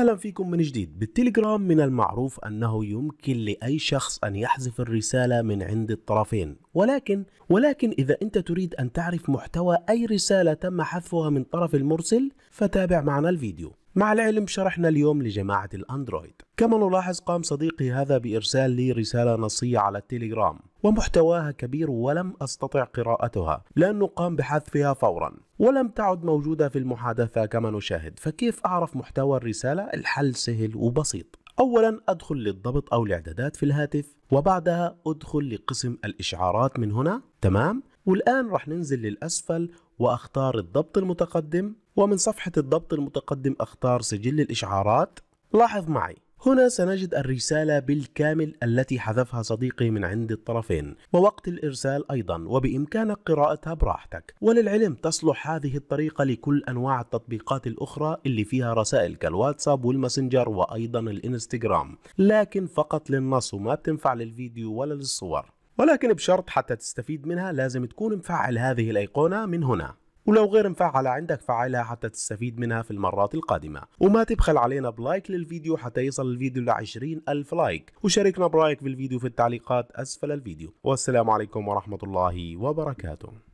أهلا فيكم من جديد بالتليجرام من المعروف أنه يمكن لأي شخص أن يحذف الرسالة من عند الطرفين ولكن ولكن إذا أنت تريد أن تعرف محتوى أي رسالة تم حذفها من طرف المرسل فتابع معنا الفيديو مع العلم شرحنا اليوم لجماعة الأندرويد كما نلاحظ قام صديقي هذا بإرسال لي رسالة نصية على التليجرام ومحتواها كبير ولم أستطع قراءتها لأنه قام بحذفها فورا ولم تعد موجودة في المحادثة كما نشاهد فكيف أعرف محتوى الرسالة؟ الحل سهل وبسيط أولا أدخل للضبط أو الإعدادات في الهاتف وبعدها أدخل لقسم الإشعارات من هنا تمام؟ والآن رح ننزل للأسفل وأختار الضبط المتقدم ومن صفحة الضبط المتقدم أختار سجل الإشعارات لاحظ معي هنا سنجد الرسالة بالكامل التي حذفها صديقي من عند الطرفين ووقت الإرسال أيضا وبإمكانك قراءتها براحتك وللعلم تصلح هذه الطريقة لكل أنواع التطبيقات الأخرى اللي فيها رسائل كالواتساب والماسنجر وأيضا الإنستجرام لكن فقط للنص وما بتنفع للفيديو ولا للصور ولكن بشرط حتى تستفيد منها لازم تكون مفعل هذه الأيقونة من هنا ولو غير مفعلة عندك فعلها حتى تستفيد منها في المرات القادمة وما تبخل علينا بلايك للفيديو حتى يصل الفيديو ل ألف لايك وشاركنا برأيك في الفيديو في التعليقات أسفل الفيديو والسلام عليكم ورحمة الله وبركاته